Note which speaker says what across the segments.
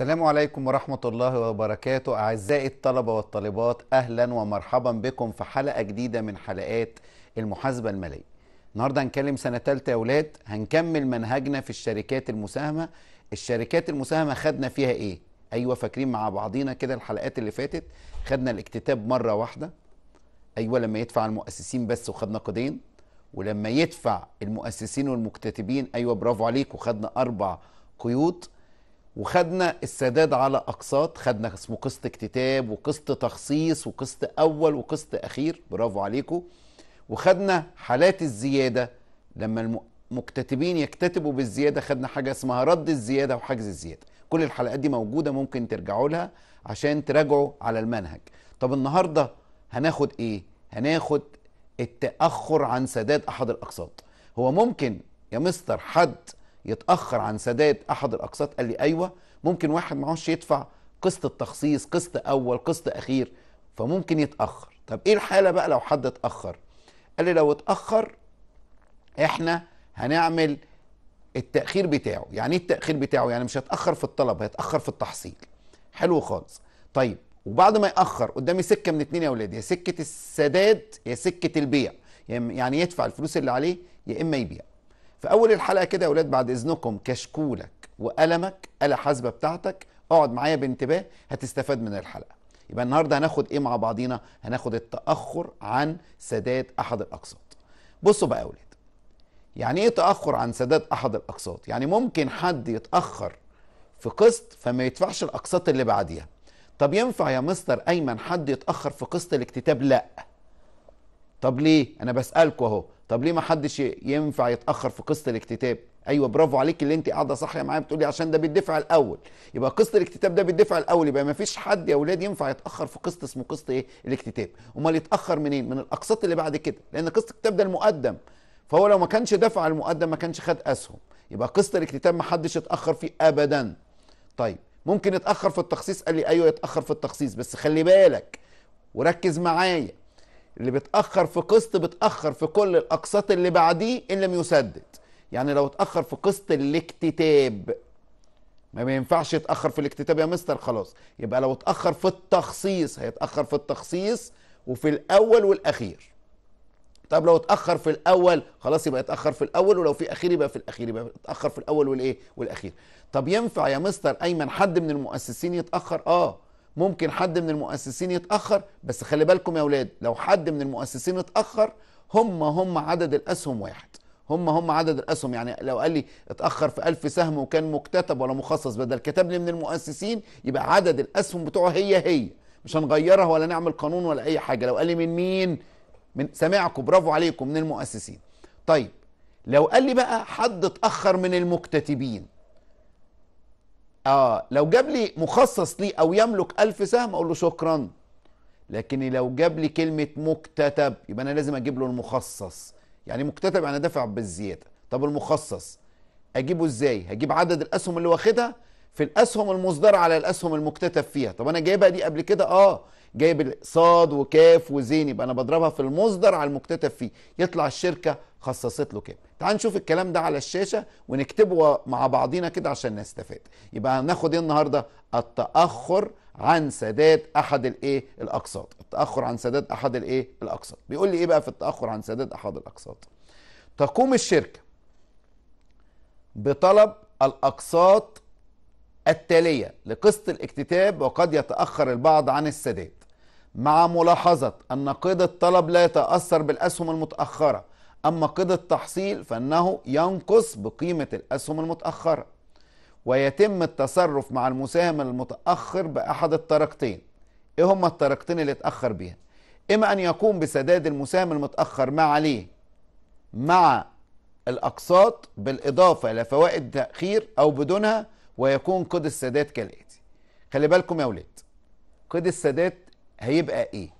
Speaker 1: السلام عليكم ورحمة الله وبركاته أعزائي الطلبة والطالبات أهلا ومرحبا بكم في حلقة جديدة من حلقات المحاسبة المالية النهاردة هنكلم سنة ثالثة يا أولاد هنكمل منهجنا في الشركات المساهمة الشركات المساهمة خدنا فيها إيه؟ أيوة فاكرين مع بعضينا كده الحلقات اللي فاتت خدنا الاكتتاب مرة واحدة أيوة لما يدفع المؤسسين بس وخدنا قدين ولما يدفع المؤسسين والمكتتبين أيوة برافو عليك وخدنا أربع قيود وخدنا السداد على اقساط خدنا اسمه قسط اكتتاب وقسط تخصيص وقسط اول وقسط اخير برافو عليكم وخدنا حالات الزياده لما المكتتبين يكتتبوا بالزياده خدنا حاجه اسمها رد الزياده وحجز الزياده كل الحلقات دي موجوده ممكن ترجعوا لها عشان تراجعوا على المنهج طب النهارده هناخد ايه هناخد التاخر عن سداد احد الاقساط هو ممكن يا مستر حد يتاخر عن سداد احد الاقساط قال لي ايوه ممكن واحد معهوش يدفع قسط التخصيص قسط اول قسط اخير فممكن يتاخر طب ايه الحاله بقى لو حد اتاخر قال لي لو اتاخر احنا هنعمل التاخير بتاعه يعني ايه التاخير بتاعه يعني مش هتاخر في الطلب هيتاخر في التحصيل حلو خالص طيب وبعد ما ياخر قدامي سكه من اتنين يا اولاد يا سكه السداد يا سكه البيع يعني يدفع الفلوس اللي عليه يا اما يبيع في اول الحلقه كده يا اولاد بعد اذنكم كشكولك وقلمك آلة حاسبه بتاعتك اقعد معايا بانتباه هتستفاد من الحلقه يبقى النهارده هناخد ايه مع بعضينا هناخد التاخر عن سداد احد الاقساط بصوا بقى يا اولاد يعني ايه تاخر عن سداد احد الاقساط يعني ممكن حد يتاخر في قسط فما يدفعش الاقساط اللي بعديها طب ينفع يا مستر ايمن حد يتاخر في قسط الاكتتاب لا طب ليه انا بسالكوا اهو طب ليه ما حدش ينفع يتاخر في قسط الاكتتاب ايوه برافو عليك اللي انت قاعده صح يا معايا بتقولي عشان ده بيدفع الاول يبقى قسط الاكتتاب ده بيدفع الاول يبقى ما فيش حد يا اولاد ينفع يتاخر في قسط اسمه قسط ايه الاكتتاب امال يتاخر منين من الاقساط اللي بعد كده لان قسط الاكتتاب ده المقدم فهو لو ما كانش دفع المقدم ما كانش خد اسهم يبقى قسط الاكتتاب ما حدش يتاخر فيه ابدا طيب ممكن يتاخر في التخصيص قال لي ايوه يتاخر في التخصيص بس خلي بالك وركز معايا اللي بتأخر في قسط بتأخر في كل الأقساط اللي بعديه إن لم يسدد يعني لو اتأخر في قسط الاكتتاب ما ينفعش يتأخر في الاكتتاب يا مستر خلاص يبقى لو اتأخر في التخصيص هيتأخر في التخصيص وفي الأول والأخير طب لو اتأخر في الأول خلاص يبقى يتأخر في الأول ولو في أخير يبقى في الأخير يبقى اتأخر في الأول والإيه والأخير طب ينفع يا مستر أيمن حد من المؤسسين يتأخر آه ممكن حد من المؤسسين يتاخر بس خلي بالكم يا اولاد لو حد من المؤسسين اتاخر هم هم عدد الاسهم واحد هم هم عدد الاسهم يعني لو قال لي اتاخر في 1000 سهم وكان مكتتب ولا مخصص بدل كتب لي من المؤسسين يبقى عدد الاسهم بتوعه هي هي مش هنغيرها ولا نعمل قانون ولا اي حاجه لو قال لي من مين من سامعكم برافو عليكم من المؤسسين طيب لو قال لي بقى حد اتاخر من المكتتبين اه لو جاب لي مخصص ليه او يملك ألف سهم اقول له شكرا لكن لو جاب لي كلمه مكتتب يبقى انا لازم اجيب له المخصص يعني مكتتب يعني دافع بالزياده طب المخصص اجيبه ازاي هجيب عدد الاسهم اللي واخدها في الاسهم المصدره على الاسهم المكتتب فيها طب انا جايبها دي قبل كده اه جايب صاد وكاف وزين يبقى انا بضربها في المصدر على المكتتب فيه يطلع الشركه خصصت له كام تعال نشوف الكلام ده على الشاشه ونكتبه مع بعضينا كده عشان نستفاد يبقى هناخد ايه النهارده التاخر عن سداد احد الايه الاقساط التاخر عن سداد احد الايه الاقساط بيقول لي ايه بقى في التاخر عن سداد احد الاقساط تقوم الشركه بطلب الاقساط التالية لقسط الاكتتاب وقد يتأخر البعض عن السداد مع ملاحظة أن قيد الطلب لا يتأثر بالأسهم المتأخرة أما قيد التحصيل فإنه ينقص بقيمة الأسهم المتأخرة ويتم التصرف مع المساهم المتأخر بأحد الطريقتين إيه هما الطريقتين اللي اتأخر بيها إما أن يقوم بسداد المساهم المتأخر ما عليه مع الأقساط بالإضافة إلى فوائد تأخير أو بدونها ويكون قيد السادات كالاتي خلي بالكم يا ولاد قيد السادات هيبقى ايه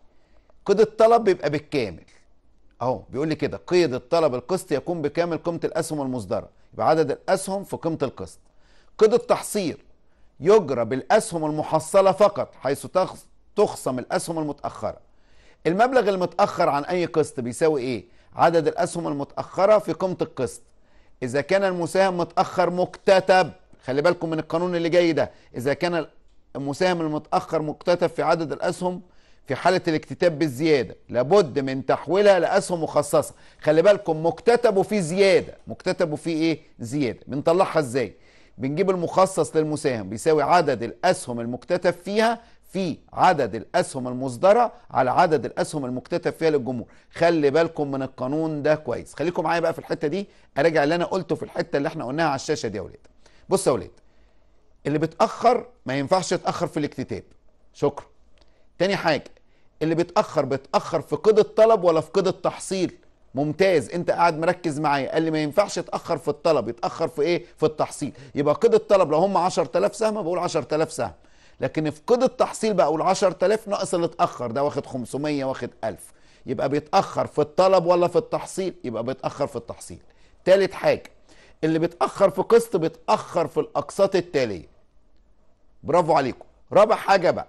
Speaker 1: قيد الطلب بيبقى بالكامل اهو بيقول لي كده قيد الطلب القسط يكون بكامل قيمه الاسهم المصدره يبقى عدد الاسهم في قيمه القسط قيد التحصير يجرى بالاسهم المحصله فقط حيث تخصم الاسهم المتاخره المبلغ المتاخر عن اي قسط بيساوي ايه عدد الاسهم المتاخره في قيمه القسط اذا كان المساهم متاخر مكتتب خلي بالكم من القانون اللي جاي ده إذا كان المساهم المتأخر مكتتب في عدد الأسهم في حالة الاكتتاب بالزيادة لابد من تحويلها لأسهم مخصصة خلي بالكم مكتتب فيه زيادة مكتتب فيه إيه زيادة بنطلعها إزاي بنجيب المخصص للمساهم بيساوي عدد الأسهم المكتتب فيها في عدد الأسهم المصدرة على عدد الأسهم المكتتب فيها للجمهور خلي بالكم من القانون ده كويس خليكم معايا بقى في الحتة دي أراجع اللي أنا قلته في الحتة اللي احنا قلناها على الشاشة دي يا ولاد بص يا ولاد اللي بتاخر ما ينفعش يتاخر في الاكتتاب شكرا تاني حاجه اللي بتاخر بتاخر في قيد الطلب ولا في قيد التحصيل ممتاز انت قاعد مركز معايا قال لي ما ينفعش يتاخر في الطلب يتاخر في ايه في التحصيل يبقى قيد الطلب لو هم 10000 سهم بقول 10000 سهم لكن في قيد التحصيل بقى اقول 10000 ناقص اللي اتاخر ده واخد 500 واخد 1000 يبقى بيتاخر في الطلب ولا في التحصيل يبقى بيتاخر في التحصيل تالت حاجه اللي بيتاخر في قسط بيتاخر في الاقساط التاليه برافو عليكم رابع حاجه بقى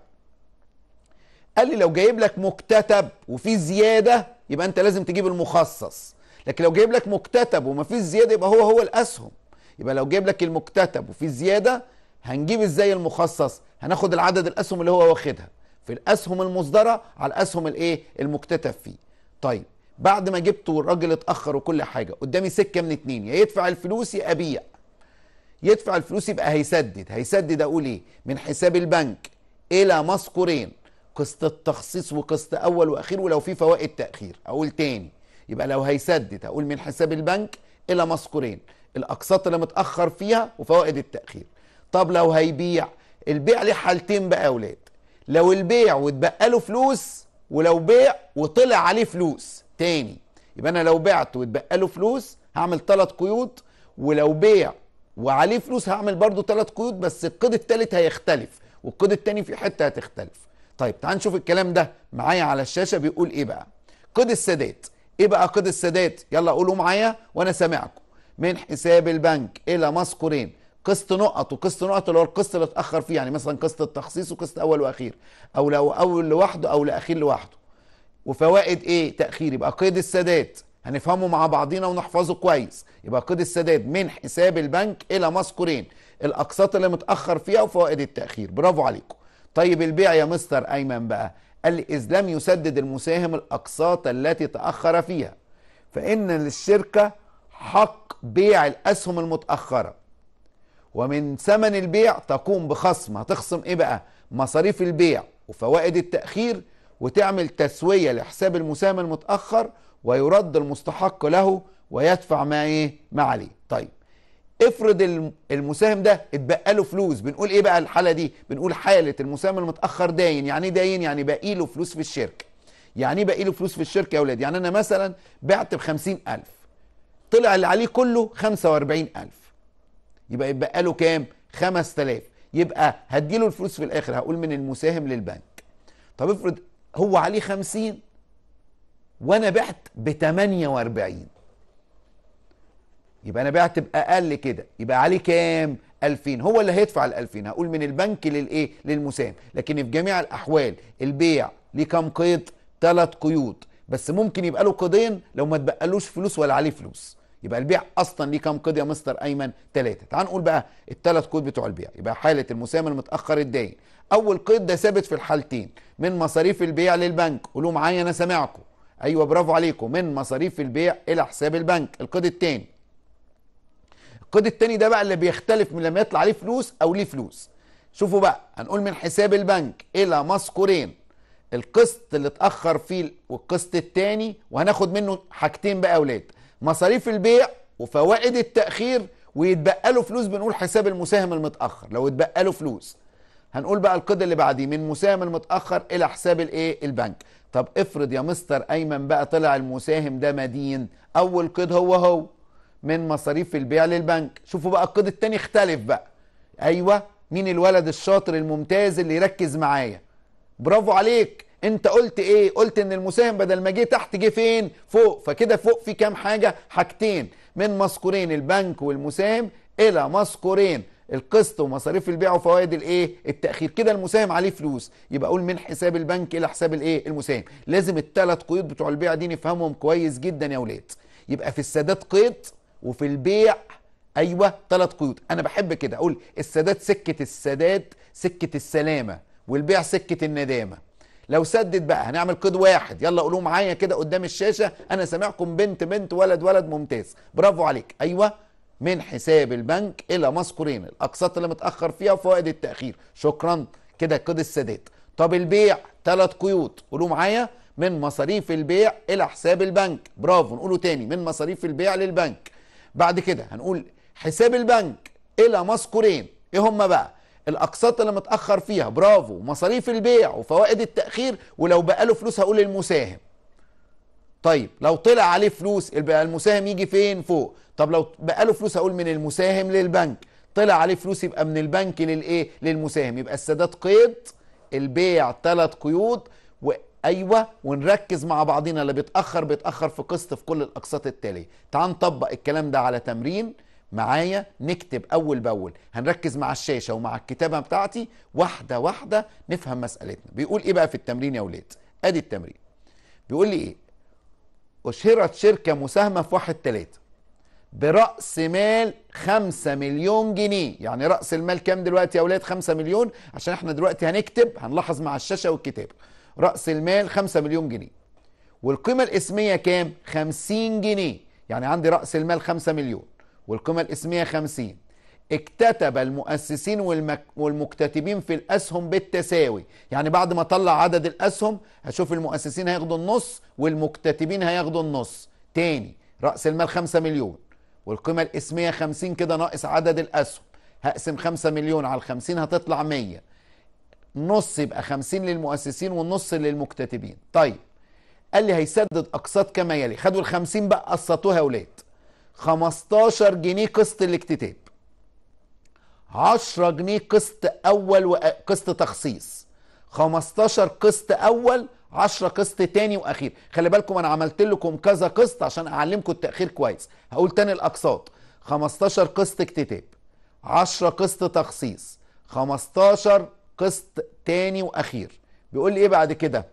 Speaker 1: قال لي لو جايب لك مكتتب وفي زياده يبقى انت لازم تجيب المخصص لكن لو جايب لك مكتتب ومفيش زياده يبقى هو هو الاسهم يبقى لو جايب لك المكتتب وفي زياده هنجيب ازاي المخصص هناخد العدد الاسهم اللي هو واخدها في الاسهم المصدره على الاسهم الايه المكتتب فيه طيب بعد ما جبته والراجل اتاخر وكل حاجه قدامي سكه من اتنين يا يدفع الفلوس يا ابيع يدفع الفلوس يبقى هيسدد هيسدد اقول ايه من حساب البنك الى مذكورين قسط التخصيص وقسط اول واخير ولو في فوائد تاخير اقول تاني يبقى لو هيسدد اقول من حساب البنك الى مذكورين الاقساط اللي متاخر فيها وفوائد التاخير طب لو هيبيع البيع ليه حالتين بقى يا اولاد لو البيع واتبقى له فلوس ولو بيع وطلع عليه فلوس تاني يبقى انا لو بعت واتبقى له فلوس هعمل ثلاث قيود ولو بيع وعليه فلوس هعمل برضه ثلاث قيود بس القيد الثالث هيختلف والقيد الثاني في حته هتختلف طيب تعال نشوف الكلام ده معايا على الشاشه بيقول ايه بقى قيد السداد ايه بقى قيد السداد يلا قولوا معايا وانا سامعكم من حساب البنك الى مذكورين قسط نقط وقسط نقط اللي هو القسط اللي اتاخر فيه يعني مثلا قسط التخصيص وقسط اول واخير او لو اول لوحده او لاخير لوحده وفوائد ايه تاخير يبقى قيد السداد هنفهمه مع بعضينا ونحفظه كويس يبقى قيد السداد من حساب البنك الى مذكورين الاقساط اللي متاخر فيها وفوائد التاخير برافو عليكم طيب البيع يا مستر ايمن بقى قال لي اذ لم يسدد المساهم الاقساط التي تاخر فيها فان للشركه حق بيع الاسهم المتاخره ومن ثمن البيع تقوم بخصم هتخصم ايه بقى مصاريف البيع وفوائد التاخير وتعمل تسوية لحساب المساهم المتأخر ويرد المستحق له ويدفع ما ايه ما عليه طيب افرض المساهم ده اتبقى له فلوس بنقول ايه بقى الحاله دي بنقول حاله المساهم المتاخر داين يعني ايه داين يعني باقي له فلوس في الشركه يعني ايه باقي له فلوس في الشركه يا اولاد يعني انا مثلا بعت ب 50000 طلع اللي عليه كله 45000 يبقى يتبقى له كام 5000 يبقى هديله الفلوس في الاخر هقول من المساهم للبنك طب افرض هو عليه خمسين وانا بعت ب 48 يبقى انا بعت باقل كده يبقى عليه كام 2000 هو اللي هيدفع ال 2000 هقول من البنك للايه للمساهم لكن في جميع الاحوال البيع ليه كام قيد ثلاث قيود بس ممكن يبقى له قيدين لو ما تبقالوش فلوس ولا عليه فلوس يبقى البيع اصلا ليه كام قيد يا مستر ايمن ثلاثه تعال نقول بقى الثلاث قيود بتوع البيع يبقى حاله المساهم المتاخر الداين اول قيد ده ثابت في الحالتين من مصاريف البيع للبنك قولوا معايا انا سامعكم ايوه برافو عليكم من مصاريف البيع الى حساب البنك القيد التاني القيد التاني ده بقى اللي بيختلف من لما يطلع عليه فلوس او ليه فلوس شوفوا بقى هنقول من حساب البنك الى مذكورين القسط اللي اتاخر فيه والقسط التاني وهناخد منه حاجتين بقى يا اولاد مصاريف البيع وفوائد التاخير ويتبقى له فلوس بنقول حساب المساهم المتاخر لو اتبقى له فلوس هنقول بقى القيد اللي بعديه من مساهم المتاخر الى حساب الايه البنك طب افرض يا مستر ايمن بقى طلع المساهم ده مدين اول قيد هو هو من مصاريف البيع للبنك شوفوا بقى القيد التاني اختلف بقى ايوه مين الولد الشاطر الممتاز اللي يركز معايا برافو عليك انت قلت ايه قلت ان المساهم بدل ما جه تحت جه فين فوق فكده فوق في كام حاجه حاجتين من مذكورين البنك والمساهم الى مذكورين القسط ومصاريف البيع وفوائد الايه التاخير كده المساهم عليه فلوس يبقى اقول من حساب البنك الى حساب الايه المساهم لازم الثلاث قيود بتوع البيع دي نفهمهم كويس جدا يا ولاد يبقى في السداد قيد وفي البيع ايوه ثلاث قيود انا بحب كده اقول السداد سكه السداد سكه السلامه والبيع سكه الندامه لو سدد بقى هنعمل قيد واحد يلا قولوا معايا كده قدام الشاشه انا سامعكم بنت بنت ولد ولد ممتاز برافو عليك ايوه من حساب البنك الى مذكورين الاقساط اللي متاخر فيها وفوائد التاخير شكرا كده قيد السداد طب البيع ثلاث قيود قولوا معايا من مصاريف البيع الى حساب البنك برافو نقوله تاني من مصاريف البيع للبنك بعد كده هنقول حساب البنك الى مذكورين ايه هما بقى الاقساط اللي متاخر فيها برافو مصاريف البيع وفوائد التاخير ولو بقى له فلوس هقول المساهم طيب لو طلع عليه فلوس يبقى المساهم يجي فين فوق طب لو بقى له فلوس اقول من المساهم للبنك طلع عليه فلوس يبقى من البنك للايه للمساهم يبقى السداد قيد البيع ثلاث قيود وايوه ونركز مع بعضينا اللي بيتاخر بيتاخر في قسط في كل الاقساط التاليه تعال نطبق الكلام ده على تمرين معايا نكتب اول باول هنركز مع الشاشه ومع الكتابه بتاعتي واحده واحده نفهم مسالتنا بيقول ايه بقى في التمرين يا ولاد ادي التمرين بيقول لي ايه اشهرت شركه مساهمه في واحد ثلاثة برأس مال 5 مليون جنيه يعني رأس المال كام دلوقتي يا أولاد 5 مليون عشان احنا دلوقتي هنكتب هنلاحظ مع الشاشة والكتاب رأس المال 5 مليون جنيه والقيمة الاسمية كام 50 جنيه يعني عندي رأس المال 5 مليون والقيمة الاسمية 50 اكتتب المؤسسين والمك... والمكتتبين في الأسهم بالتساوي يعني بعد ما طلع عدد الأسهم هشوف المؤسسين هياخدوا النص والمكتتبين هياخدوا النص تاني رأس المال 5 مليون والقيمة الاسمية 50 كده ناقص عدد الأسهم هقسم 5 مليون على 50 هتطلع 100 نص يبقى 50 للمؤسسين والنص للمكتتبين طيب قال لي هيسدد أقساط كما يلي خدوا ال 50 بقى قسطوها يا ولاد 15 جنيه قسط الاكتتاب 10 جنيه قسط أول وقسط تخصيص 15 قسط أول 10 قسط تاني واخير خلي بالكم انا عملت لكم كذا قسط عشان اعلمكم التاخير كويس هقول تاني الاقساط 15 قسط اكتتاب 10 قسط تخصيص 15 قسط تاني واخير بيقول لي ايه بعد كده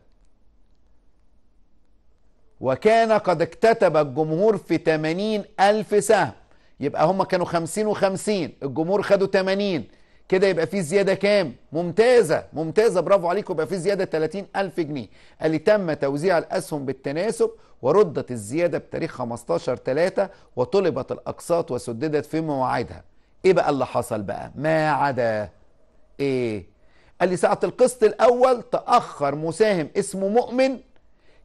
Speaker 1: وكان قد اكتتب الجمهور في 80 ألف سهم يبقى هم كانوا 50 و50 الجمهور خدوا 80 كده يبقى في زياده كام ممتازه ممتازه برافو عليكم يبقى في زياده 30000 جنيه قال لي تم توزيع الاسهم بالتناسب وردت الزياده بتاريخ 15 3 وطلبت الاقساط وسددت في مواعيدها ايه بقى اللي حصل بقى ما عدا ايه قال لي ساعه القسط الاول تاخر مساهم اسمه مؤمن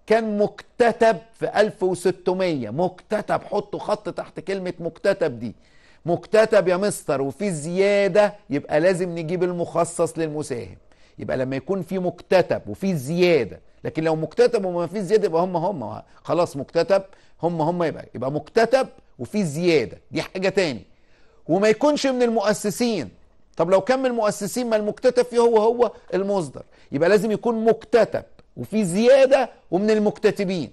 Speaker 1: كان مكتتب في 1600 مكتتب حطوا خط تحت كلمه مكتتب دي مكتتب يا مستر وفي زيادة يبقى لازم نجيب المخصص للمساهم يبقى لما يكون في مكتتب وفي زيادة لكن لو مكتتب وما في زيادة يبقى هم هم خلاص مكتتب هم هم يبقى يبقى مكتتب وفي زيادة دي حاجة تاني وما يكونش من المؤسسين طب لو كان من المؤسسين ما المكتتب فيه هو هو المصدر يبقى لازم يكون مكتتب وفي زيادة ومن المكتتبين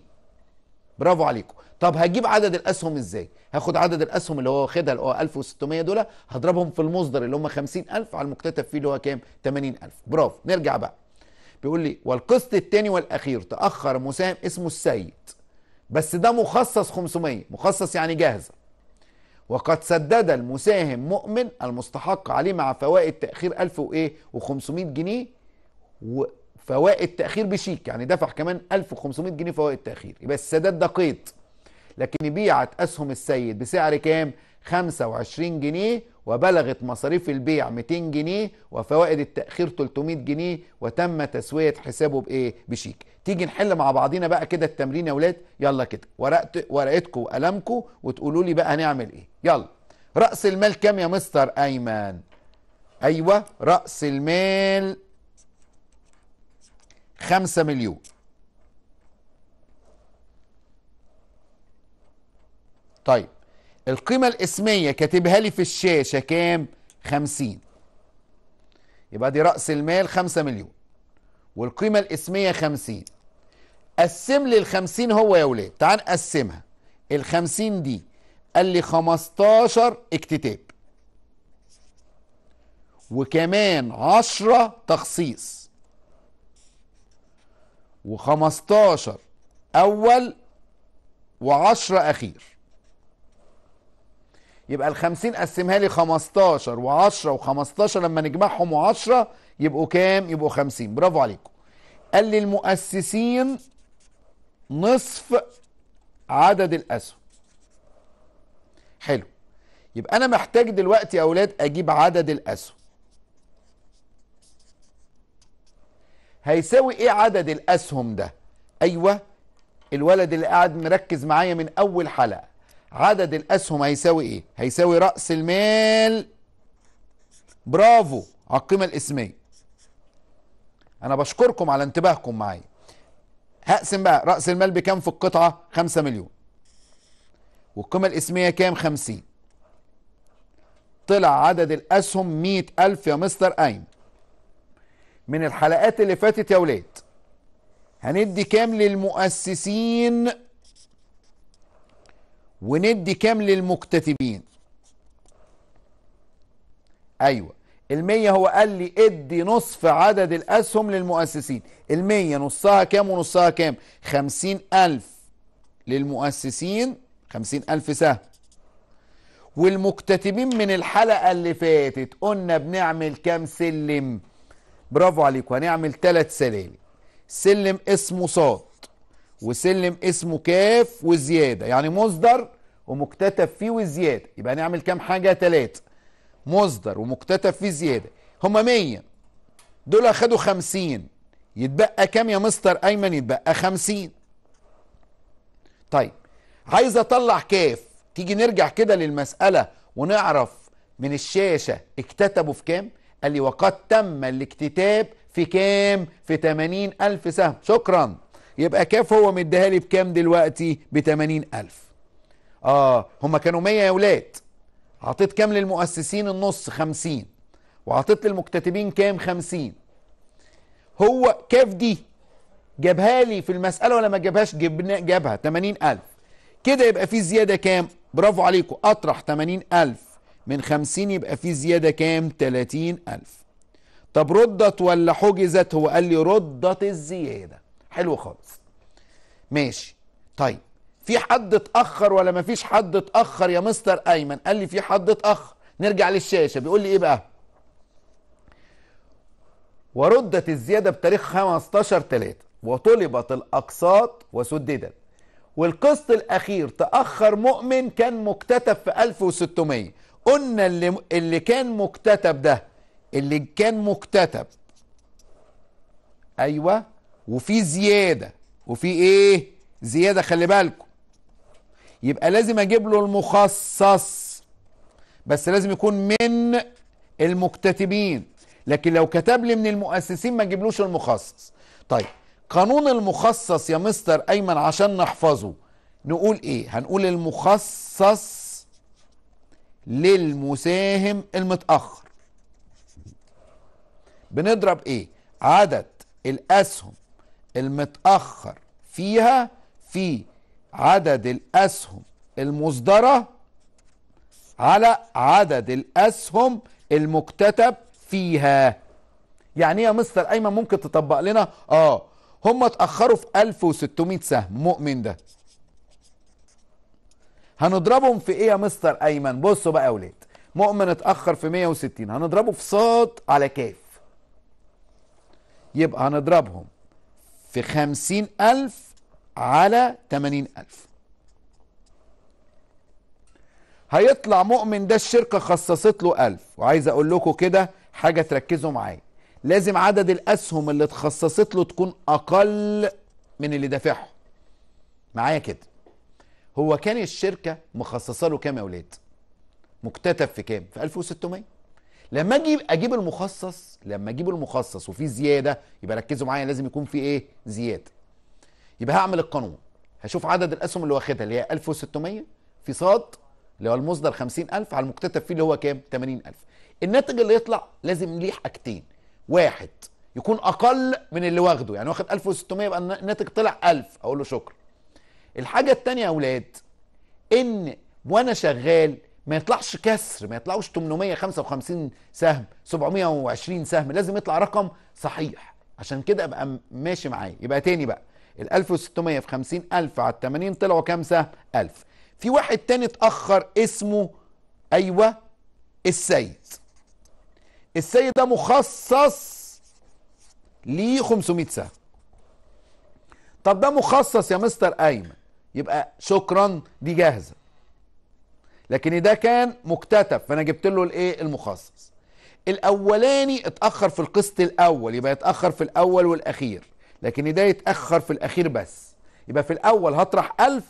Speaker 1: برافو عليكم طب هجيب عدد الاسهم ازاي هاخد عدد الاسهم اللي هو واخدها اللي هو 1600 دولار هضربهم في المصدر اللي هم 50000 على المكتتب فيه اللي هو كام 80000 برافو نرجع بقى بيقول لي والقسط الثاني والاخير تاخر مساهم اسمه السيد بس ده مخصص 500 مخصص يعني جاهزه وقد سدد المساهم مؤمن المستحق عليه مع فوائد تاخير 1000 وايه و500 جنيه وفوائد تاخير بشيك يعني دفع كمان 1500 جنيه فوائد تاخير يبقى السداد ده قيد لكن بيعت أسهم السيد بسعر كام 25 جنيه وبلغت مصاريف البيع 200 جنيه وفوائد التأخير 300 جنيه وتم تسوية حسابه بإيه بشيك تيجي نحل مع بعضينا بقى كده التمرين يا ولاد يلا كده ورقت ورقتكم وقلمكم وتقولوا لي بقى هنعمل إيه يلا رأس المال كام يا مستر أيمن أيوة رأس المال 5 مليون طيب القيمة الاسمية كاتبها لي في الشاشة كام؟ 50 يبقى دي رأس المال 5 مليون والقيمة الاسمية 50 قسم لي ال 50 هو يا ولاد تعال نقسمها ال 50 دي قال لي 15 اكتتاب وكمان 10 تخصيص و15 اول و10 اخير يبقى ال 50 قسمها لي 15 و10 و15 لما نجمعهم و10 يبقوا كام؟ يبقوا 50 برافو عليكم. قال لي المؤسسين نصف عدد الاسهم. حلو. يبقى انا محتاج دلوقتي يا اولاد اجيب عدد الاسهم. هيساوي ايه عدد الاسهم ده؟ ايوه الولد اللي قاعد مركز معايا من اول حلقه عدد الأسهم هيساوي إيه؟ هيساوي رأس المال برافو على القيمة الإسمية أنا بشكركم على انتباهكم معايا هقسم بقى رأس المال بكام في القطعة؟ 5 مليون والقيمة الإسمية كام؟ 50 طلع عدد الأسهم 100000 يا مستر ايم من الحلقات اللي فاتت يا ولاد هندي كام للمؤسسين وندي كام للمكتتبين ايوه المية هو قال لي ادي نصف عدد الاسهم للمؤسسين المية نصها كام ونصها كام خمسين الف للمؤسسين خمسين الف سهم والمكتتبين من الحلقة اللي فاتت قلنا بنعمل كام سلم برافو عليكم هنعمل ثلاث سلالم سلم اسمه صاد وسلم اسمه كاف وزياده يعني مصدر ومكتتب فيه وزياده يبقى نعمل كام حاجه ثلاثه مصدر ومكتتب فيه زياده هما 100 دول اخدوا 50 يتبقى كام يا مستر ايمن يتبقى 50 طيب عايز اطلع كاف تيجي نرجع كده للمساله ونعرف من الشاشه اكتتبوا في كام قال لي وقد تم الاكتتاب في كام في 80000 سهم شكرا يبقى كاف هو مديها لي بكام دلوقتي ب 80000 اه هما كانوا 100 يا ولاد عطيت كام للمؤسسين النص 50 وعطيت للمكتتبين كام 50 هو كاف دي جابها لي في المساله ولا ما جابهاش جبنا جابها 80000 كده يبقى في زياده كام برافو عليكم اطرح 80000 من 50 يبقى في زياده كام 30000 طب ردت ولا حجزت هو قال لي ردت الزياده حلو خالص ماشي طيب في حد اتاخر ولا مفيش حد اتاخر يا مستر ايمن قال لي في حد اتاخر نرجع للشاشه بيقول لي ايه بقى وردت الزياده بتاريخ 15 3 وطلبت الاقساط وسددت والقسط الاخير تاخر مؤمن كان مكتتب في 1600 قلنا اللي اللي كان مكتتب ده اللي كان مكتتب ايوه وفي زياده وفي ايه زياده خلي بالكم يبقى لازم اجيب له المخصص بس لازم يكون من المكتتبين لكن لو كتب لي من المؤسسين ما اجيبلوش المخصص طيب قانون المخصص يا مستر ايمن عشان نحفظه نقول ايه هنقول المخصص للمساهم المتاخر بنضرب ايه عدد الاسهم المتأخر فيها في عدد الأسهم المصدرة على عدد الأسهم المكتتب فيها يعني ايه يا مستر أيمن ممكن تطبق لنا اه هم اتأخروا في 1600 سهم مؤمن ده هنضربهم في ايه يا مستر أيمن بصوا بقى يا ولاد مؤمن اتأخر في 160 هنضربه في صاد على كاف يبقى هنضربهم في خمسين ألف على تمانين ألف هيطلع مؤمن ده الشركة خصصت له ألف وعايز أقول لكم كده حاجة تركزوا معايا لازم عدد الأسهم اللي اتخصصت له تكون أقل من اللي دافعه معايا كده هو كان الشركة مخصصة له كام يا ولاد مكتتب في كام في 1600 لما اجي اجيب المخصص لما اجيب المخصص وفي زياده يبقى ركزوا معايا لازم يكون في ايه زياده يبقى هعمل القانون هشوف عدد الاسهم اللي واخدها اللي هي 1600 في ص اللي هو المصدر 50000 على المكتتب فيه اللي هو كام 80000 الناتج اللي يطلع لازم ليه حاجتين واحد يكون اقل من اللي واخده يعني واخد 1600 يبقى الناتج طلع 1000 اقول له شكرا الحاجه الثانيه يا اولاد ان وانا شغال ما يطلعش كسر ما يطلعوش 855 سهم 720 سهم لازم يطلع رقم صحيح عشان كده ابقى ماشي معايا يبقى تاني بقى ال 1600 في 50000 على 80 طلعوا كام سهم 1000 في واحد تاني اتاخر اسمه ايوه السيد السيد ده مخصص ل 500 سهم طب ده مخصص يا مستر ايمن يبقى شكرا دي جاهزه لكن ده كان مكتتب فانا جبت له الايه المخصص الاولاني اتاخر في القسط الاول يبقى يتاخر في الاول والاخير لكن ده يتاخر في الاخير بس يبقى في الاول هطرح 1000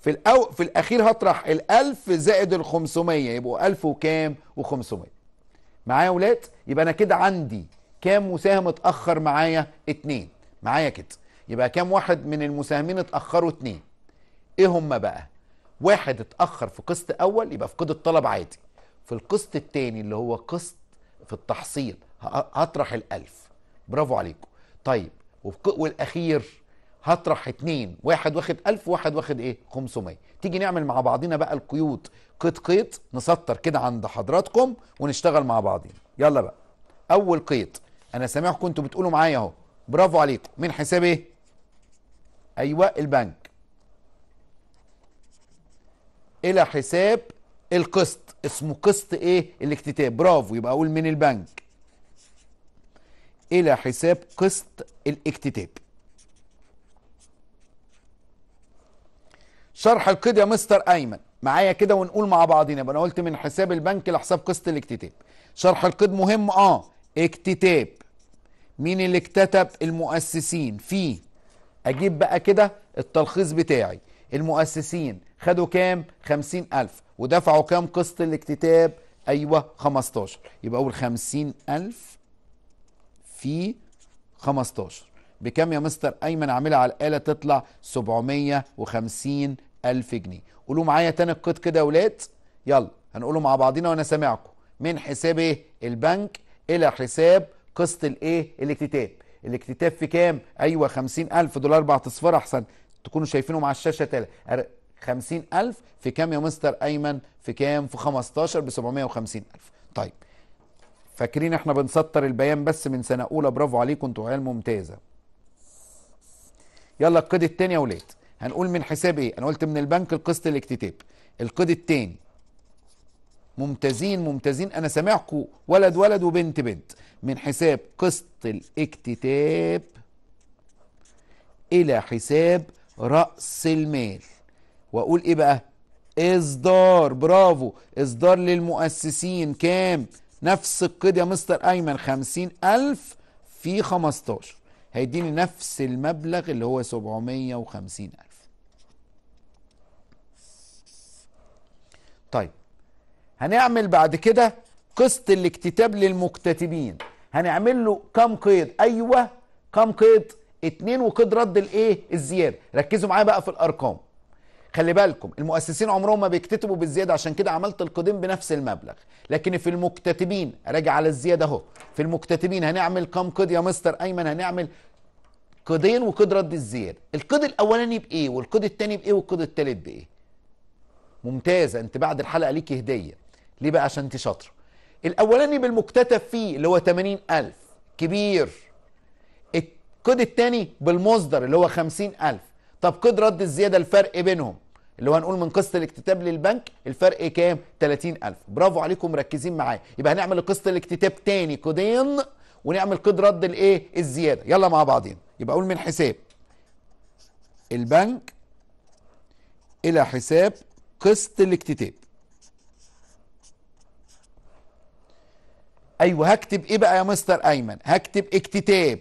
Speaker 1: في الأو... في الاخير هطرح ال1000 زائد ال500 يبقوا 1000 وكام و500 معايا يا ولاد يبقى انا كده عندي كام مساهم اتاخر معايا اتنين معايا كده يبقى كام واحد من المساهمين اتاخروا اتنين ايه هم بقى واحد اتاخر في قسط اول يبقى في قيد الطلب عادي في القسط الثاني اللي هو قسط في التحصيل هطرح الالف برافو عليكم طيب والاخير هطرح اتنين واحد واخد الف واحد واخد ايه 500 تيجي نعمل مع بعضينا بقى القيود قيد قيد نسطر كده عند حضراتكم ونشتغل مع بعضينا يلا بقى اول قيد انا سامعكم انتوا بتقولوا معايا اهو برافو عليكم من حساب ايه ايوه البنك الى حساب القسط اسمه قسط ايه الاكتتاب برافو يبقى اقول من البنك الى حساب قسط الاكتتاب شرح القيد يا مستر ايمن معايا كده ونقول مع بعضنا يبقى انا قلت من حساب البنك لحساب قسط الاكتتاب شرح القيد مهم اه اكتتاب مين اللي اكتتب المؤسسين فيه اجيب بقى كده التلخيص بتاعي المؤسسين خدوا كام خمسين ألف ودفعوا كام قسط الاكتتاب أيوة 15 يبقى أول خمسين ألف في 15 بكام يا مستر أيمن أعملها على الآلة تطلع وخمسين ألف جنيه قولوا معايا تاني القيد كده يا ولاد يلا هنقوله مع بعضينا وأنا سامعكم من حساب إيه البنك إلى حساب قسط الإيه الاكتتاب الاكتتاب في كام؟ أيوة 50000 ألف دولار بعد أصفار أحسن تكونوا شايفينهم على الشاشه تالي 50000 في كام يا مستر ايمن في كام في 15 ب 750000 طيب فاكرين احنا بنسطر البيان بس من سنه اولى برافو عليكم انتوا عيال ممتازه يلا القيد التاني يا ولاد هنقول من حساب ايه انا قلت من البنك القسط الاكتتاب القيد التاني ممتازين ممتازين انا سامعكم ولد ولد وبنت بنت من حساب قسط الاكتتاب الى حساب راس المال واقول ايه بقى اصدار برافو اصدار للمؤسسين كام نفس القيد يا مستر ايمن خمسين الف في خمستاشر هيديني نفس المبلغ اللي هو سبعمية وخمسين الف طيب هنعمل بعد كده قسط الاكتتاب للمكتتبين هنعمل له كام قيد ايوه كام قيد اتنين وقيد رد الايه الزياده ركزوا معايا بقى في الارقام خلي بالكم المؤسسين عمرهم ما بيكتتبوا بالزياده عشان كده عملت القيدين بنفس المبلغ لكن في المكتتبين راجع على الزياده اهو في المكتتبين هنعمل كام قيد يا مستر ايمن هنعمل قيدين وقيد رد الزياده القيد الاولاني بايه والقيد الثاني بايه والقيد الثالث بايه ممتازه انت بعد الحلقه ليكي هديه ليه بقى عشان انت شاطره الاولاني بالمكتتب فيه اللي هو 80000 كبير كود التاني بالمصدر اللي هو 50000 طب كود رد الزياده الفرق بينهم اللي هو هنقول من قسط الاكتتاب للبنك الفرق كام 30000 برافو عليكم مركزين معايا يبقى هنعمل قسط الاكتتاب تاني كودين ونعمل كود رد الايه الزياده يلا مع بعضين يبقى اقول من حساب البنك الى حساب قسط الاكتتاب ايوه هكتب ايه بقى يا مستر ايمن هكتب اكتتاب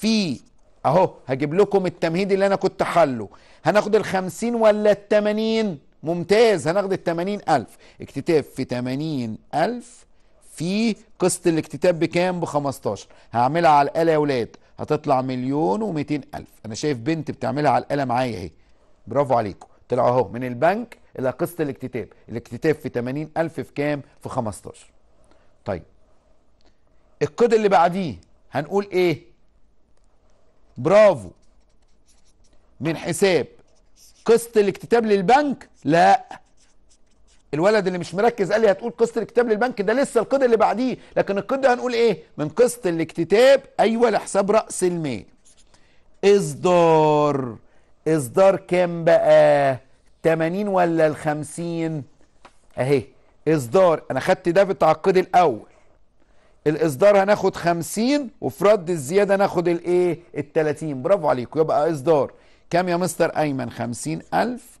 Speaker 1: في اهو هجيب لكم التمهيد اللي انا كنت حله هناخد الخمسين ولا التمانين ممتاز هناخد التمانين الف اكتتاب في تمانين الف في قسط الاكتتاب بكام 15 هعملها على الآلة يا ولاد هتطلع مليون و ألف أنا شايف بنت بتعملها على الآلة معايا أهي برافو عليكم طلع أهو من البنك إلى قسط الاكتتاب الاكتتاب في 80 ألف في كام في 15 طيب القيد اللي بعديه هنقول إيه برافو من حساب قسط الاكتتاب للبنك لا الولد اللي مش مركز قال لي هتقول قسط الاكتتاب للبنك ده لسه القيد اللي بعديه لكن القيد ده هنقول ايه من قسط الاكتتاب ايوه لحساب راس المال اصدار اصدار كام بقى 80 ولا ال 50 اهي اصدار انا خدت ده في التعقيد الاول الاصدار هناخد 50 وفي رد الزياده ناخد الايه ال 30 برافو عليكم يبقى اصدار كام يا مستر ايمن 50000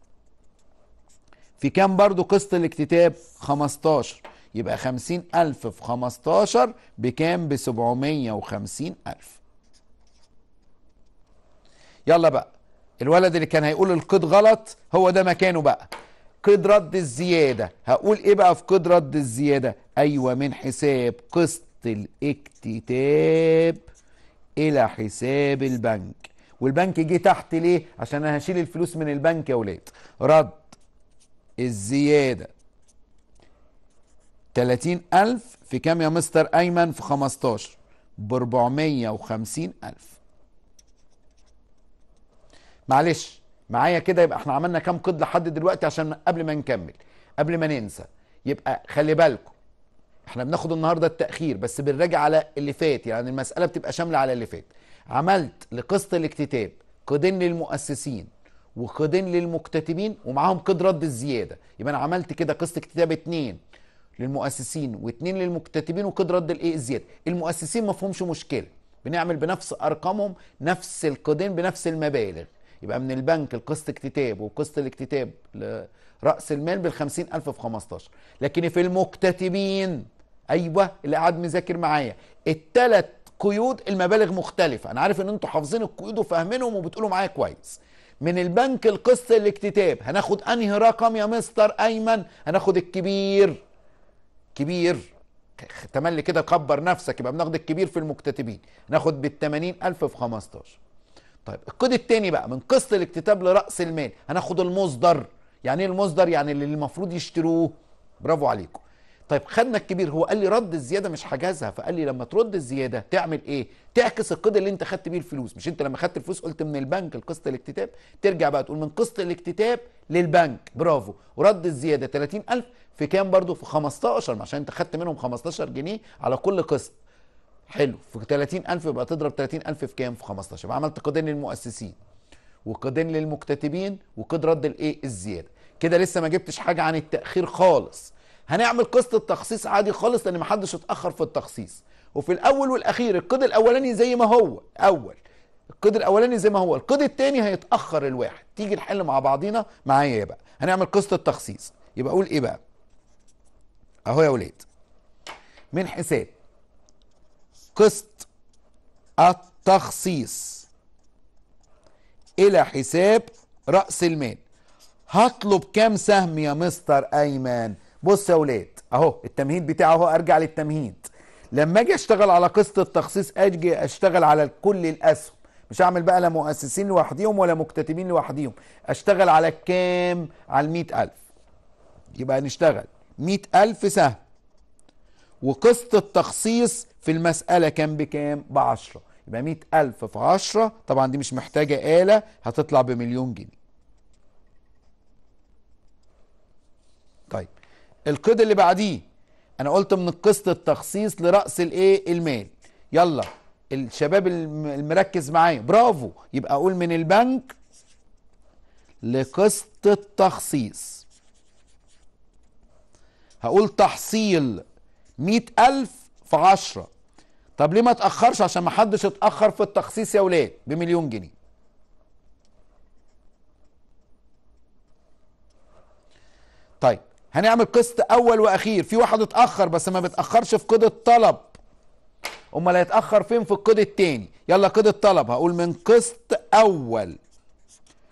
Speaker 1: في كام برضو قسط الاكتتاب 15 يبقى 50000 في 15 بكام ب 750000 يلا بقى الولد اللي كان هيقول القيد غلط هو ده مكانه بقى قيد رد الزياده هقول ايه بقى في قيد رد الزياده ايوه من حساب قسط الاكتتاب الى حساب البنك والبنك جه تحت ليه عشان انا هشيل الفلوس من البنك يا ولاد رد الزياده 30000 في كام يا مستر ايمن في 15 ب 450000 معلش معايا كده يبقى احنا عملنا كام قد لحد دلوقتي عشان قبل ما نكمل قبل ما ننسى يبقى خلي بالكم احنا بناخد النهارده التاخير بس بنراجع على اللي فات يعني المساله بتبقى شامله على اللي فات عملت لقسط الاكتتاب قيدين للمؤسسين وقيدين للمكتتبين ومعاهم قيد رد الزياده يبقى انا عملت كده قسط اكتتاب اتنين للمؤسسين واتنين للمكتتبين وقيد رد الايه الزياده المؤسسين ما فيهمش مشكله بنعمل بنفس ارقامهم نفس القيدين بنفس المبالغ يبقى من البنك القسط اكتتاب وقسط الاكتتاب لراس المال بال 50000 في 15 لكن في المكتتبين ايوه اللي قاعد مذاكر معايا الثلاث قيود المبالغ مختلفه انا عارف ان انتوا حافظين القيود وفاهمينهم وبتقولوا معايا كويس من البنك القسط الاكتتاب هناخد انهي رقم يا مستر ايمن هناخد الكبير كبير تملي كده كبر نفسك يبقى بناخد الكبير في المكتتبين ناخد بال 80000 في 15 طيب القيد التاني بقى من قسط الاكتتاب لراس المال هناخد المصدر يعني ايه المصدر يعني اللي المفروض يشتروه برافو عليكم طيب خدنا الكبير هو قال لي رد الزياده مش حجزها فقال لي لما ترد الزياده تعمل ايه تعكس القيد اللي انت خدت بيه الفلوس مش انت لما خدت الفلوس قلت من البنك لقسط الاكتتاب ترجع بقى تقول من قسط الاكتتاب للبنك برافو ورد الزياده 30000 في كام برضو في 15 عشان انت خدت منهم 15 جنيه على كل قسط حلو في 30000 يبقى تضرب 30000 في كام في 15 يبقى عملت قيدين للمؤسسين وقيدين للمكتتبين وقيد رد الايه الزياده كده لسه ما جبتش حاجه عن التاخير خالص هنعمل قسط التخصيص عادي خالص لان محدش اتاخر في التخصيص وفي الاول والاخير القيد الاولاني زي ما هو اول القيد الاولاني زي ما هو القيد الثاني هيتاخر الواحد تيجي نحل مع بعضينا معايا بقى هنعمل قسط التخصيص يبقى اقول ايه بقى اهو يا ولاد من حساب قسط التخصيص الى حساب راس المال هطلب كام سهم يا مستر ايمن بص يا ولاد اهو التمهيد بتاعه اهو ارجع للتمهيد لما اجي اشتغل على قصه التخصيص اجي اشتغل على كل الاسهم مش هعمل بقى لا مؤسسين لوحديهم ولا مكتتبين لوحديهم اشتغل على الكام على المئة ألف يبقى نشتغل مئة ألف سهم وقسط التخصيص في المسألة كان بكام بعشرة يبقى مئة ألف في عشرة طبعا دي مش محتاجة آلة هتطلع بمليون جنيه طيب القيد اللي بعديه انا قلت من القسط التخصيص لراس الايه المال يلا الشباب المركز معايا برافو يبقى اقول من البنك لقسط التخصيص هقول تحصيل مئة ألف في عشرة طب ليه ما تأخرش عشان ما حدش اتأخر في التخصيص يا ولاد بمليون جنيه طيب هنعمل قسط اول واخير في واحد اتاخر بس ما بتاخرش في قيد الطلب امال هيتاخر فين في القيد التاني يلا قيد الطلب هقول من قسط اول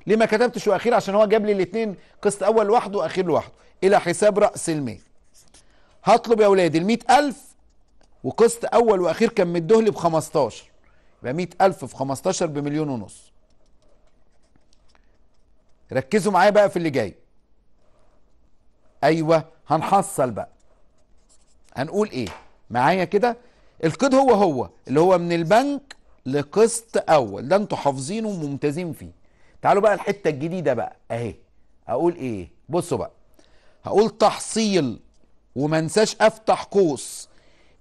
Speaker 1: ليه ما كتبتش واخير عشان هو جاب لي الاثنين قسط اول لوحده واخير لوحده الى حساب راس المال هطلب يا اولادي ال ألف وقسط اول واخير كان لي ب 15 يبقى 100000 في 15 بمليون ونص ركزوا معايا بقى في اللي جاي ايوه هنحصل بقى هنقول ايه معايا كده القيد هو هو اللي هو من البنك لقسط اول ده انتوا حافظينه وممتازين فيه تعالوا بقى الحته الجديده بقى اهي هقول ايه بصوا بقى هقول تحصيل وما انساش افتح قوس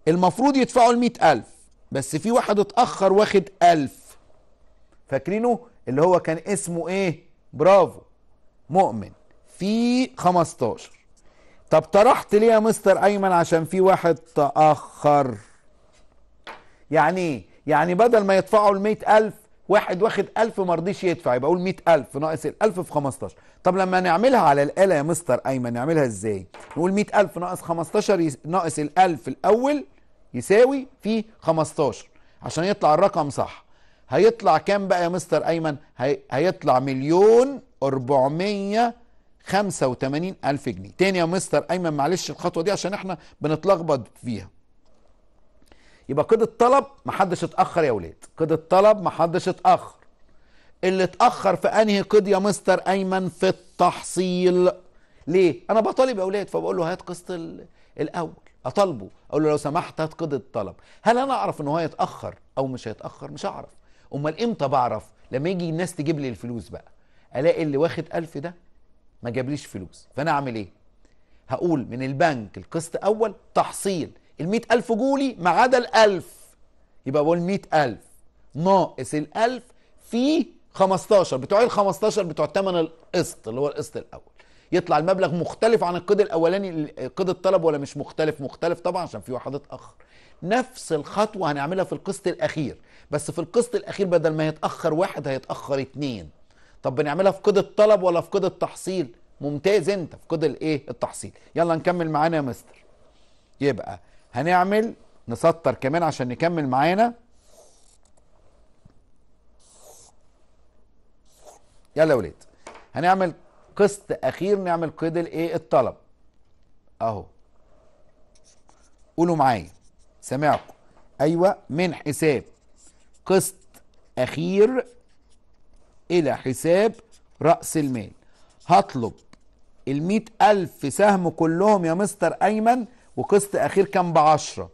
Speaker 1: المفروض يدفعوا ال ألف بس في واحد اتاخر واخد ألف فاكرينه اللي هو كان اسمه ايه برافو مؤمن في 15 طب طرحت ليه يا مستر ايمن عشان في واحد تاخر يعني ايه يعني بدل ما يدفعوا ال 100000 واحد واخد 1000 ما رضيش يدفع يبقى اقول 100000 ناقص ال 1000 في 15 طب لما نعملها على الاله يا مستر ايمن نعملها ازاي نقول 100000 ناقص 15 ناقص ال 1000 الاول يساوي في 15 عشان يطلع الرقم صح هيطلع كام بقى يا مستر ايمن هي... هيطلع مليون 400 85 ألف جنيه تاني يا مستر أيمن معلش الخطوة دي عشان احنا بنتلخبط فيها يبقى قيد الطلب محدش اتأخر يا ولاد قيد الطلب محدش اتأخر اللي اتأخر في أنهي قيد يا مستر أيمن في التحصيل ليه أنا بطالب يا ولاد فبقول له هات قسط الأول أطالبه أقول له لو سمحت هات قيد الطلب هل أنا أعرف إن هو هيتأخر أو مش هيتأخر مش هعرف أمال إمتى بعرف لما يجي الناس تجيب لي الفلوس بقى ألاقي اللي واخد ألف ده ما جابليش فلوس فانا اعمل ايه هقول من البنك القسط اول تحصيل ال ألف جولي ما عدا ال1000 يبقى بقول مئة ألف ناقص 1000 في 15 بتوع ال 15 بتوع تمن القسط اللي هو القسط الأول يطلع المبلغ مختلف عن القيد الأولاني قيد الطلب ولا مش مختلف مختلف طبعا عشان في واحد اتأخر نفس الخطوة هنعملها في القسط الأخير بس في القسط الأخير بدل ما يتأخر واحد هيتأخر اتنين طب بنعملها في قيد الطلب ولا في قيد التحصيل ممتاز انت في قيد الايه التحصيل يلا نكمل معانا يا مستر يبقى هنعمل نسطر كمان عشان نكمل معانا يلا يا ولاد هنعمل قسط اخير نعمل قيد الايه الطلب اهو قولوا معايا سامعكم ايوه من حساب قسط اخير إلى حساب رأس المال هطلب المية ألف سهم كلهم يا مستر أيمن وقسط أخير كان بعشرة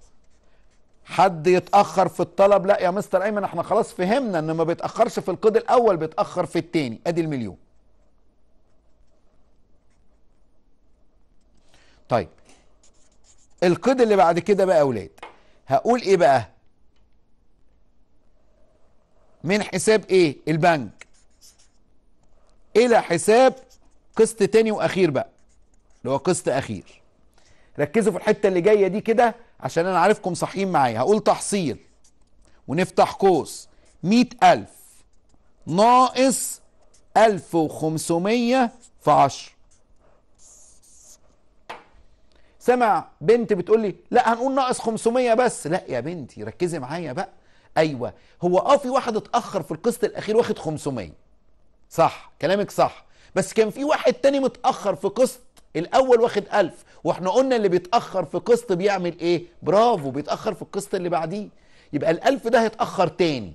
Speaker 1: حد يتأخر في الطلب لا يا مستر أيمن احنا خلاص فهمنا إن ما بيتأخرش في القيد الأول بيتأخر في التاني أدي المليون طيب القيد اللي بعد كده بقى يا أولاد هقول إيه بقى من حساب إيه البنك الى حساب قسط تاني واخير بقى اللي هو قسط اخير ركزوا في الحته اللي جايه دي كده عشان انا عارفكم صاحيين معايا هقول تحصيل ونفتح قوس مئة ألف ناقص ألف وخمسمية في عشر سمع بنت بتقول لي لا هنقول ناقص 500 بس لا يا بنتي ركزي معايا بقى ايوه هو اه في واحد اتاخر في القسط الاخير واخد 500 صح كلامك صح بس كان في واحد تاني متاخر في قسط الاول واخد ألف واحنا قلنا اللي بيتاخر في قسط بيعمل ايه برافو بيتاخر في القسط اللي بعديه يبقى الألف ده هيتاخر تاني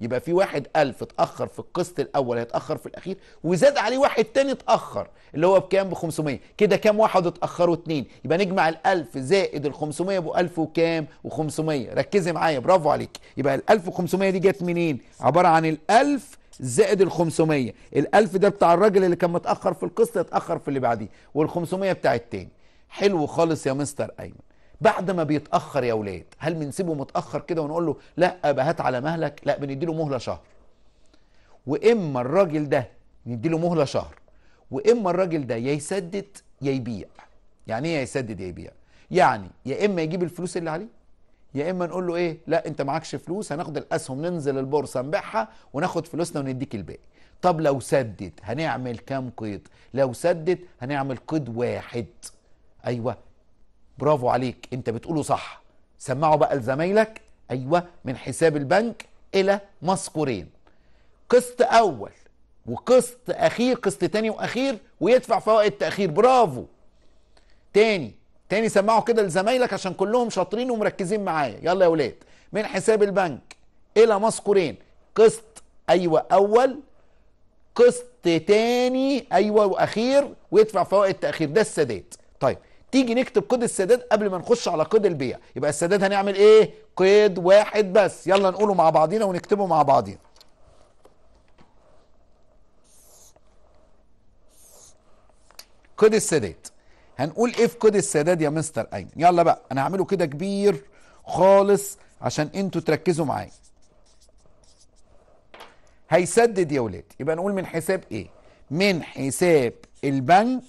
Speaker 1: يبقى في واحد ألف اتأخر في القسط الأول هيتأخر في الأخير وزاد عليه واحد تاني اتأخر اللي هو بكام ب 500 كده كام واحد اتأخروا اتنين يبقى نجمع الألف زائد ال 500 ب 1000 وكام و500 ركزي معايا برافو عليك يبقى ال 1500 دي جت منين؟ عبارة عن ال 1000 زائد ال 500 ال 1000 ده بتاع الراجل اللي كان متاخر في القسط اتاخر في اللي بعديه وال 500 بتاع التاني حلو خالص يا مستر ايمن بعد ما بيتاخر يا ولاد هل بنسيبه متاخر كده ونقول له لا بهات على مهلك لا بنديله مهله شهر واما الراجل ده نديله مهله شهر واما الراجل ده يا يسدد يا يبيع يعني ايه يا يسدد يا يبيع يعني يا اما يجيب الفلوس اللي عليه يا اما نقول له ايه لا انت معكش فلوس هناخد الاسهم ننزل البورصه نبيعها وناخد فلوسنا ونديك الباقي طب لو سدد هنعمل كام قيد لو سدد هنعمل قيد واحد ايوه برافو عليك انت بتقوله صح سمعوا بقى لزمايلك ايوه من حساب البنك الى مذكورين قسط اول وقسط اخير قسط تاني واخير ويدفع فوائد تاخير برافو تاني تاني سمعوا كده لزمايلك عشان كلهم شاطرين ومركزين معايا يلا يا ولاد من حساب البنك الى مذكورين قسط ايوه اول قسط تاني ايوه واخير ويدفع فوائد تاخير ده السداد طيب تيجي نكتب قيد السداد قبل ما نخش على قيد البيع يبقى السداد هنعمل ايه قيد واحد بس يلا نقوله مع بعضينا ونكتبه مع بعضينا قيد السداد هنقول ايه في كود السداد يا مستر ايمن يلا بقى انا هعمله كده كبير خالص عشان انتوا تركزوا معايا هيسدد يا ولاد يبقى نقول من حساب ايه من حساب البنك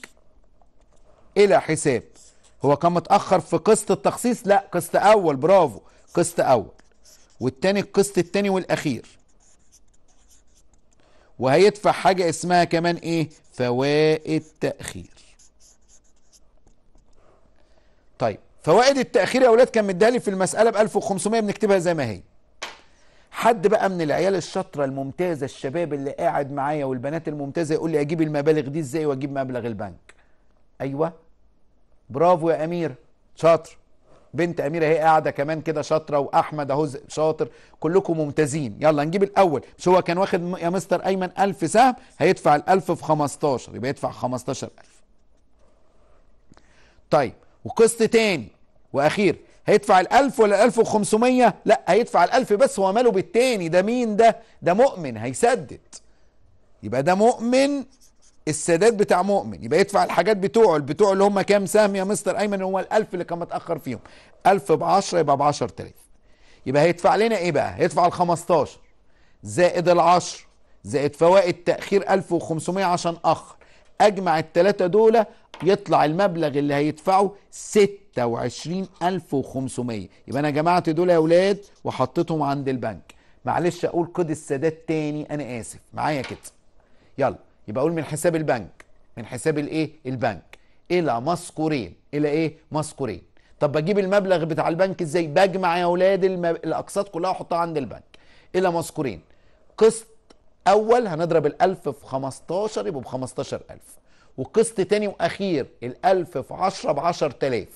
Speaker 1: الى حساب هو كان متاخر في قسط التخصيص لا قسط اول برافو قسط اول والتاني القسط التاني والاخير وهيدفع حاجه اسمها كمان ايه فوائد تاخير طيب فوائد التاخير يا اولاد كان مديها لي في المساله ب 1500 بنكتبها زي ما هي حد بقى من العيال الشاطره الممتازه الشباب اللي قاعد معايا والبنات الممتازه يقول لي اجيب المبالغ دي ازاي واجيب مبلغ البنك ايوه برافو يا امير شاطر بنت اميره هي قاعده كمان كده شاطره واحمد اهو شاطر كلكم ممتازين يلا نجيب الاول مش هو كان واخد يا مستر ايمن 1000 سهم هيدفع ال1000 في 15 يبقى يدفع 15000 طيب وقسط تاني واخير هيدفع ال1000 ولا ال1500 لا هيدفع ال1000 بس هو ماله بالتاني ده مين ده ده مؤمن هيسدد يبقى ده مؤمن السداد بتاع مؤمن يبقى يدفع الحاجات بتوعه البتوع اللي هم كام سهم يا مستر ايمن هو ال1000 اللي كان متاخر فيهم 1000 ب 10 يبقى ب 10000 يبقى هيدفع لنا ايه بقى هيدفع ال15 زائد ال10 زائد فوائد تاخير 1500 عشان اخر اجمع الثلاثه دول يطلع المبلغ اللي هيدفعه 26500 يبقى انا جمعت دول يا اولاد وحطيتهم عند البنك معلش اقول كود السداد تاني انا اسف معايا كده يلا يبقى اقول من حساب البنك من حساب الايه البنك الى مذكورين الى ايه مذكورين طب بجيب المبلغ بتاع البنك ازاي بجمع يا اولاد المب... الاقساط كلها واحطها عند البنك الى مذكورين قسط اول هنضرب ال1000 في 15 يبقوا ب 15000 وقسط تاني واخير الالف في عشرة بعشر تلاف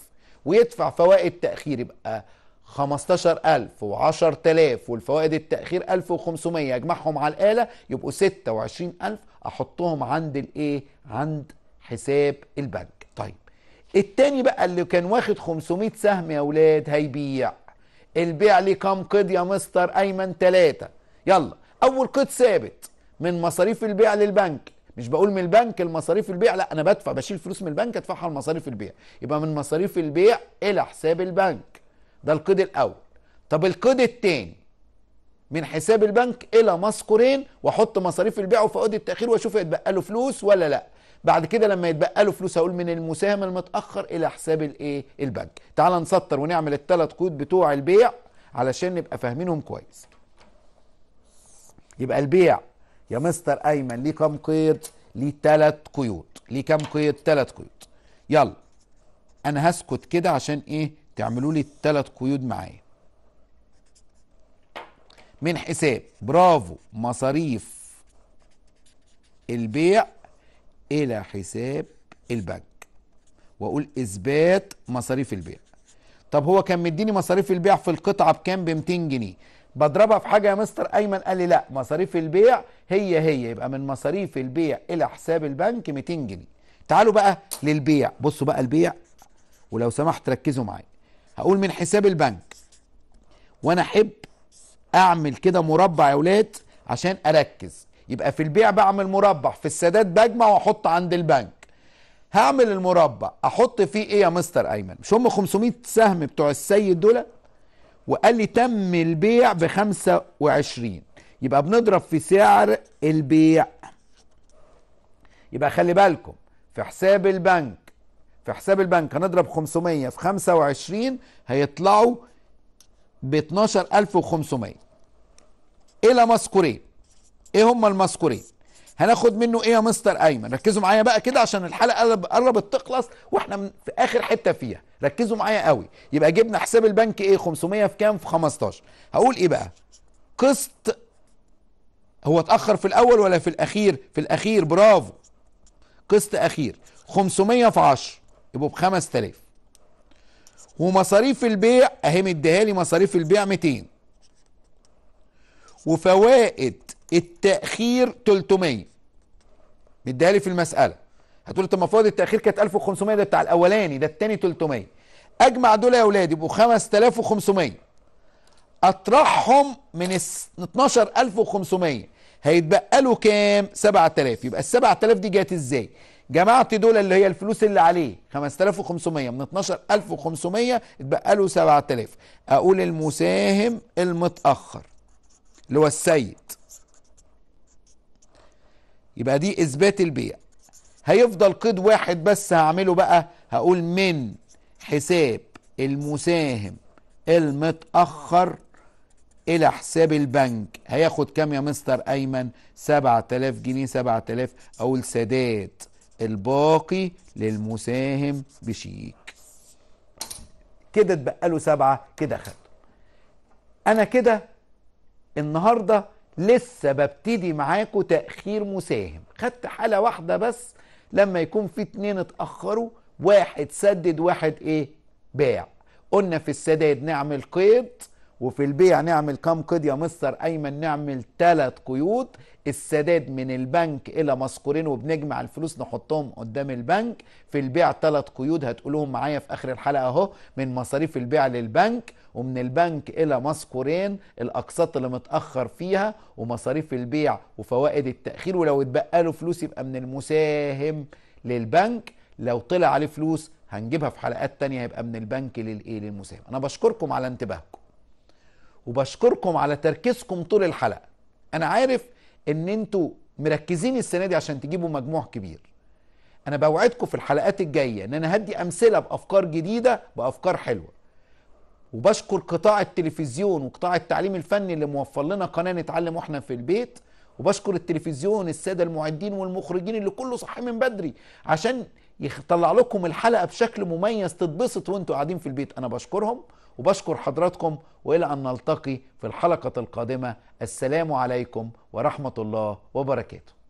Speaker 1: ويدفع فوائد تاخير يبقى خمستاشر الف وعشر تلاف والفوائد التاخير الف وخمسمية اجمعهم على الاله يبقوا ستة وعشرين الف احطهم عند الايه عند حساب البنك طيب التاني بقى اللي كان واخد 500 سهم يا ولاد هيبيع البيع ليه كم قيد يا مستر ايمن ثلاثة يلا اول قيد ثابت من مصاريف البيع للبنك مش بقول من البنك المصاريف البيع لا انا بدفع بشيل فلوس من البنك ادفعها لمصاريف البيع يبقى من مصاريف البيع الى حساب البنك ده القيد الاول طب القيد الثاني من حساب البنك الى مذكورين واحط مصاريف البيع وفوائد التاخير واشوف هيتبقى له فلوس ولا لا بعد كده لما يتبقى له فلوس هقول من المساهم المتاخر الى حساب الايه البنك تعال نسطر ونعمل الثلاث قيود بتوع البيع علشان نبقى فاهمينهم كويس يبقى البيع يا مستر ايمن ليه كام قيد ليه تلات قيود ليه كام قيد تلات قيود يلا انا هسكت كده عشان ايه تعملوا لي التلات قيود معايا من حساب برافو مصاريف البيع الى حساب البنك واقول اثبات مصاريف البيع طب هو كان مديني مصاريف البيع في القطعه بكام ب 200 جنيه بضربها في حاجه يا مستر ايمن قال لي لا مصاريف البيع هي هي يبقى من مصاريف البيع الى حساب البنك 200 جنيه تعالوا بقى للبيع بصوا بقى البيع ولو سمحت ركزوا معايا هقول من حساب البنك وانا احب اعمل كده مربع يا ولاد عشان اركز يبقى في البيع بعمل مربع في السداد بجمع واحط عند البنك هعمل المربع احط فيه ايه يا مستر ايمن مش هم 500 سهم بتوع السيد دول وقال لي تم البيع ب 25 يبقى بنضرب في سعر البيع يبقى خلي بالكم في حساب البنك في حساب البنك هنضرب 500 في 25 هيطلعوا ب 12500 الى مذكورين ايه, إيه هما المذكورين هناخد منه ايه يا مستر ايمن ركزوا معايا بقى كده عشان الحلقه قربت تخلص واحنا في اخر حته فيها ركزوا معايا قوي يبقى جبنا حساب البنك ايه 500 في كام في 15 هقول ايه بقى قسط هو اتاخر في الاول ولا في الاخير في الاخير برافو قسط اخير 500 في 10 يبقوا ب 5000 ومصاريف البيع اهي مديها لي مصاريف البيع 200 وفوائد التاخير 300 مديها لي في المساله هتقول طب المفروض التاخير كانت 1500 ده بتاع الاولاني ده الثاني 300 اجمع دول يا اولاد يبقوا 5500 اطرحهم من 12500 هيتبقى له كام 7000 يبقى ال 7000 دي جت ازاي جمعت دول اللي هي الفلوس اللي عليه 5500 من 12500 اتبقى له 7000 اقول المساهم المتاخر اللي هو السيد يبقى دي اثبات البيع هيفضل قيد واحد بس هعمله بقى هقول من حساب المساهم المتأخر الى حساب البنك هياخد كام يا مستر ايمن 7000 جنيه 7000 اقول سداد الباقي للمساهم بشيك كده اتبقى له سبعة كده خد انا كده النهاردة لسه ببتدي معاكم تأخير مساهم خدت حالة واحدة بس لما يكون في اتنين اتأخروا واحد سدد واحد ايه باع قلنا في السداد نعمل قيد وفي البيع نعمل كام قيد يا مستر ايمن نعمل ثلاث قيود السداد من البنك الى مذكورين وبنجمع الفلوس نحطهم قدام البنك في البيع ثلاث قيود هتقولهم معايا في اخر الحلقه اهو من مصاريف البيع للبنك ومن البنك إلى مذكورين الأقساط اللي متأخر فيها ومصاريف البيع وفوائد التأخير ولو اتبقى له فلوس يبقى من المساهم للبنك لو طلع عليه فلوس هنجيبها في حلقات تانية هيبقى من البنك للإيه للمساهم أنا بشكركم على انتباهكم وبشكركم على تركيزكم طول الحلقة أنا عارف إن أنتوا مركزين السنة دي عشان تجيبوا مجموع كبير انا بوعدكم في الحلقات الجايه ان انا هدي امثله بافكار جديده بافكار حلوه وبشكر قطاع التلفزيون وقطاع التعليم الفني اللي موفر لنا قناه نتعلم واحنا في البيت وبشكر التلفزيون الساده المعدين والمخرجين اللي كله صحي من بدري عشان يطلع لكم الحلقه بشكل مميز تتبسط وانتوا قاعدين في البيت انا بشكرهم وبشكر حضراتكم والى ان نلتقي في الحلقه القادمه السلام عليكم ورحمه الله وبركاته